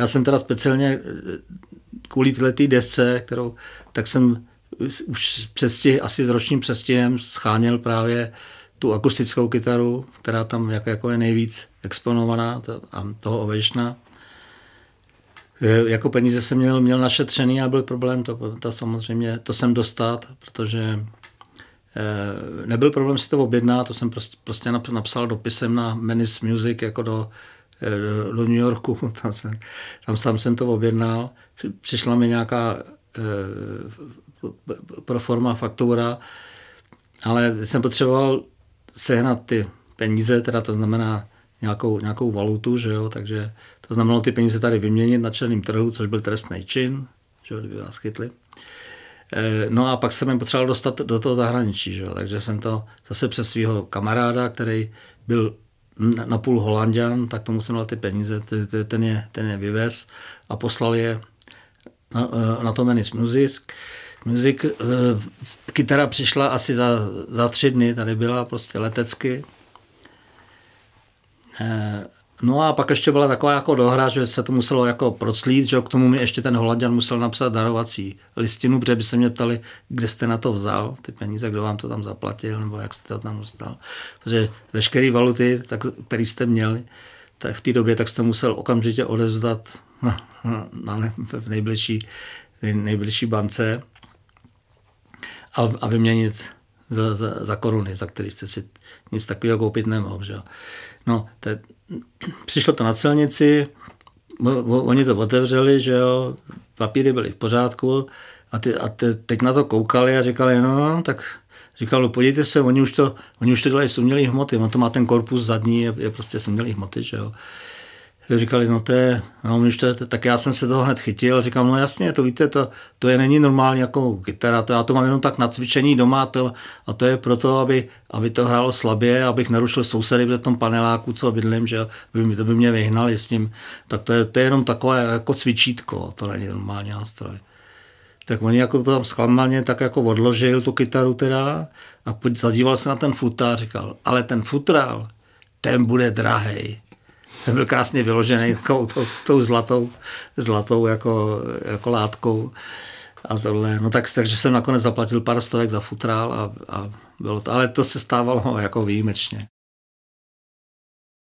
Já jsem teda speciálně eh, kvůli této desce, kterou, tak jsem už přestih, asi s ročním přestihem scháněl právě tu akustickou kytaru, která tam jak, jako je nejvíc exponovaná a toho ovejšna. Eh, jako peníze jsem měl, měl našetřený a byl problém, to, to samozřejmě, to jsem dostat, protože eh, nebyl problém si to objednat, to jsem prostě, prostě napsal dopisem na Menis Music jako do do New Yorku, tam jsem, tam, tam jsem to objednal, přišla mi nějaká eh, pro forma faktura, ale jsem potřeboval sehnat ty peníze, teda to znamená nějakou, nějakou valutu, že jo, takže to znamenalo ty peníze tady vyměnit na černém trhu, což byl trestný čin, že jo, kdyby vás chytli. Eh, no a pak jsem je potřeboval dostat do toho zahraničí, že jo? takže jsem to zase přes svého kamaráda, který byl na půl Holandian, tak tomu jsem dal ty peníze, ten je, ten je vyvez a poslal je na, eh, na to Menis Music. Music, eh, kytara přišla asi za, za tři dny, tady byla prostě letecky. Eh, No a pak ještě byla taková jako dohra, že se to muselo jako proclít, že k tomu mi ještě ten Holandian musel napsat darovací listinu, protože by se mě ptali, kde jste na to vzal, ty peníze, kdo vám to tam zaplatil, nebo jak jste to tam dostal. Protože veškeré valuty, tak, které jste měli, tak v té době tak jste musel okamžitě odevzdat na, na, na, v nejbližší, nejbližší bance a, a vyměnit za, za, za koruny, za který jste si nic takového koupit nemohl. Že? No, te, přišlo to na celnici, oni to otevřeli, že jo, papíry byly v pořádku a, ty, a te, teď na to koukali a říkali, no, tak říkali, no, podívejte se, oni už to, oni už to dělají z umělých hmoty, on to má ten korpus zadní, je, je prostě z umělých hmoty, že jo říkali, no to je, no mě to je, tak já jsem se toho hned chytil, říkám, no jasně, to víte, to, to je není normálně jako kytara, to já to mám jenom tak na cvičení doma to, a to je proto, aby, aby to hrálo slabě, abych narušil sousedy v tom paneláku, co bydlím, že by, to by mě vyhnali s ním, tak to je, to je jenom takové jako cvičítko, to není normální nástroj tak oni jako to tam zklamaně tak jako odložil tu kytaru teda a zadíval se na ten futár, říkal, ale ten futrál, ten bude drahej. Ten byl krásně vyložený tou, to, tou zlatou, zlatou jako, jako látkou. A tohle, no tak, takže jsem nakonec zaplatil pár stovek za futral a, a bylo to, ale to se stávalo jako výjimečně.